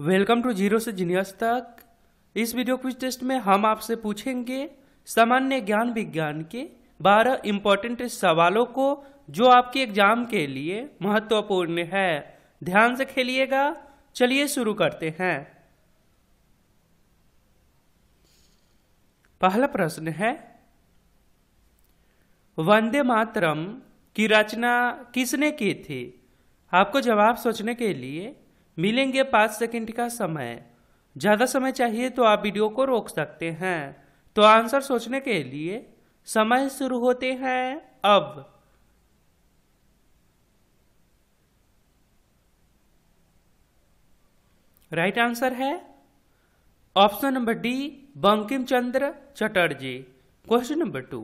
welcome to zero से genius तक इस वीडियो क्विज टेस्ट में हम आपसे पूछेंगे सामान्य ज्ञान विज्ञान के 12 इम्पोर्टेंट सवालों को जो आपके एग्जाम के लिए महत्वपूर्ण है ध्यान से खेलिएगा चलिए शुरू करते हैं पहला प्रश्न है वंदे मातरम की रचना किसने की थी आपको जवाब सोचने के लिए मिलेंगे पाँच सेकंड का समय ज़्यादा समय चाहिए तो आप वीडियो को रोक सकते हैं तो आंसर सोचने के लिए समय शुरू होते हैं अब राइट right आंसर है option number D Bankim Chandra Chatterjee question number two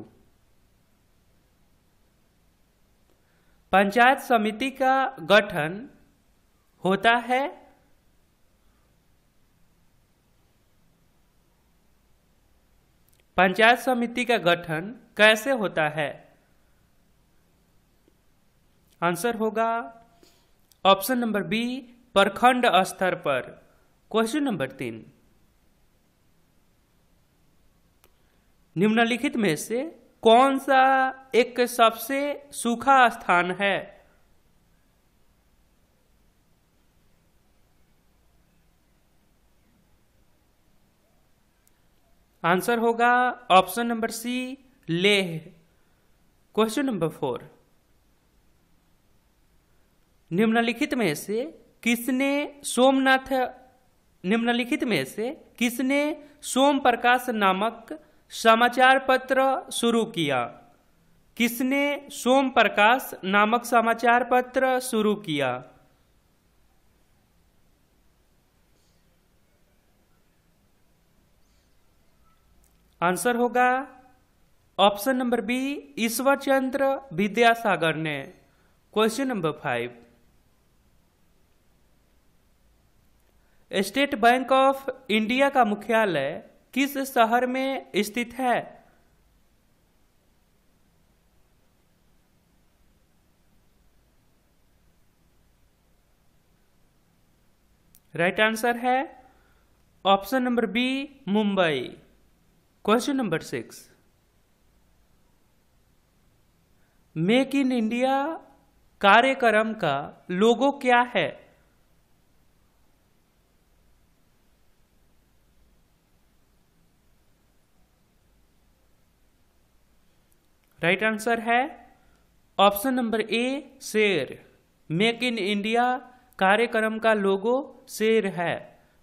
panchayat समिति का गठन होता है पंचायत समिति का गठन कैसे होता है आंसर होगा ऑप्शन नंबर बी प्रखंड स्तर पर क्वेश्चन नंबर तीन निम्नलिखित में से कौन सा एक सबसे सूखा स्थान है आंसर होगा option number C Leh question number four निम्नलिखित में से किसने सोमनाथ निम्नलिखित में से किसने सोम प्रकाश नामक समाचार पत्र शुरू किया किसने सोम प्रकाश नामक समाचार पत्र शुरू किया आंसर होगा option number B Ishwar Chandra Vidyasagar ने question number five State Bank of India का मुख्यालय किस शहर में स्थित है राइट right आंसर है option number B Mumbai question number six make in India कार्यक्रम का लोगो क्या है राइट right आंसर है ऑप्शन नंबर ए शेर मेक इन इंडिया कार्यक्रम का लोगो शेर है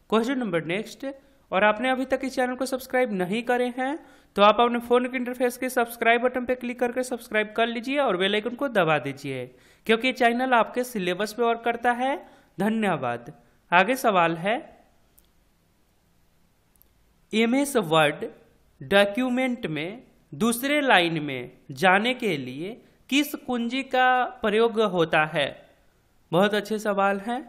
क्वेश्चन नंबर नेक्स्ट और आपने अभी तक इस चैनल को सब्सक्राइब नहीं करे हैं तो आप अपने फोन के इंटरफेस के सब्सक्राइब बटन पर क्लिक करके सब्सक्राइब कर लीजिए और बेल आइकन को दबा दीजिए क्योंकि ये चैनल आपके सिलेबस पे वर्क करता है धन्यवाद आगे सवाल है एम एस वर्ड डॉक्यूमेंट में दूसरे लाइन में जाने के लिए किस कुंजी का प्रयोग होता है बहुत अच्छे सवाल हैं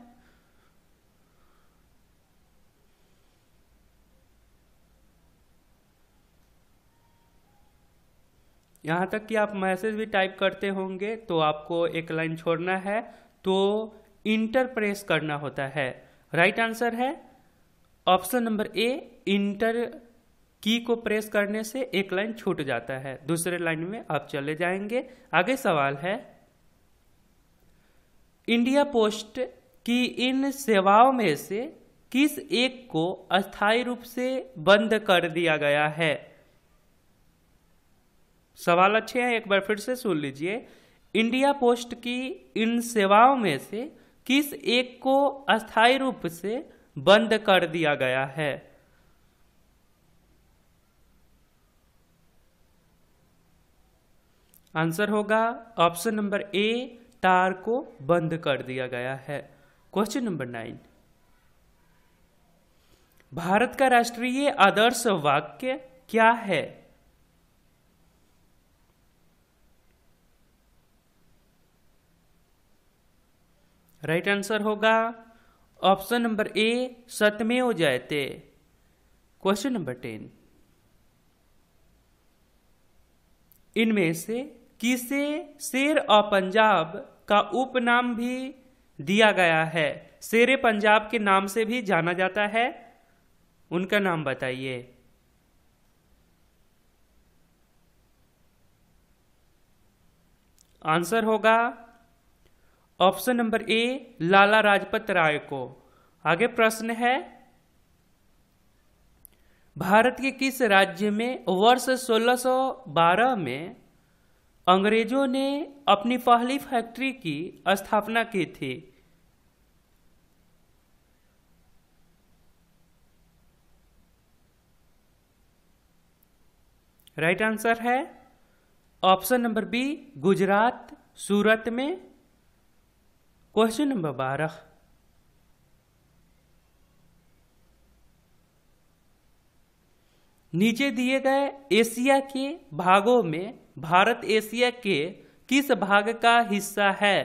यहाँ तक कि आप मैसेज भी टाइप करते होंगे तो आपको एक लाइन छोड़ना है तो इंटर प्रेस करना होता है राइट right आंसर है option number A enter key को प्रेस करने से एक लाइन छूट जाता है दूसरे लाइन में आप चले जाएंगे आगे सवाल है इंडिया पोस्ट की इन सेवाओं में से किस एक को अस्थायी रूप से बंद कर दिया गया है सवाल अच्छे हैं एक बार फिर से सुन लीजिए इंडिया पोस्ट की इन सेवाओं में से किस एक को अस्थायी रूप से बंद कर दिया गया है आंसर होगा ऑप्शन नंबर ए तार को बंद कर दिया गया है क्वेश्चन नंबर नाइन भारत का राष्ट्रीय आदर्श वाक्य क्या है राइट आंसर होगा ऑप्शन नंबर ए सतमेव जयते क्वेश्चन नंबर टेन इनमें से किसे शेर ऑफ पंजाब का उपनाम भी दिया गया है शेर पंजाब के नाम से भी जाना जाता है उनका नाम बताइए आंसर होगा option number A Lala Lajpat Rai को आगे प्रश्न है भारत के किस राज्य में वर्ष 1612 में अंग्रेजों ने अपनी पहली फैक्ट्री की स्थापना की थी राइट right आंसर है option number B Gujarat Surat में क्वेश्चन नंबर बारह नीचे दिए गए एशिया के भागों में भारत एशिया के किस भाग का हिस्सा है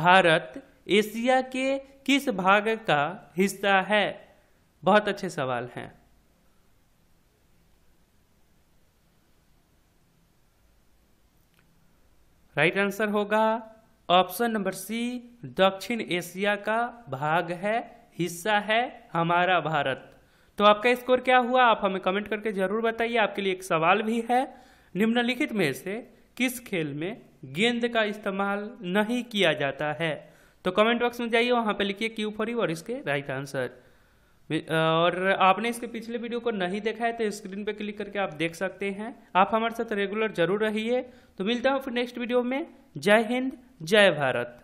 भारत एशिया के किस भाग का हिस्सा है बहुत अच्छे सवाल हैं राइट आंसर होगा ऑप्शन नंबर सी दक्षिण एशिया का भाग है हिस्सा है हमारा भारत तो आपका स्कोर क्या हुआ आप हमें कमेंट करके जरूर बताइए आपके लिए एक सवाल भी है निम्नलिखित में से किस खेल में गेंद का इस्तेमाल नहीं किया जाता है तो कमेंट बॉक्स में जाइए वहाँ पे लिखिए क्यू फॉर यू और इसके राइट आंसर और आपने इसके पिछले वीडियो को नहीं देखा है तो स्क्रीन पे क्लिक करके आप देख सकते हैं आप हमारे साथ रेगुलर जरूर रहिए तो मिलता हूँ फिर नेक्स्ट वीडियो में जय हिंद जय भारत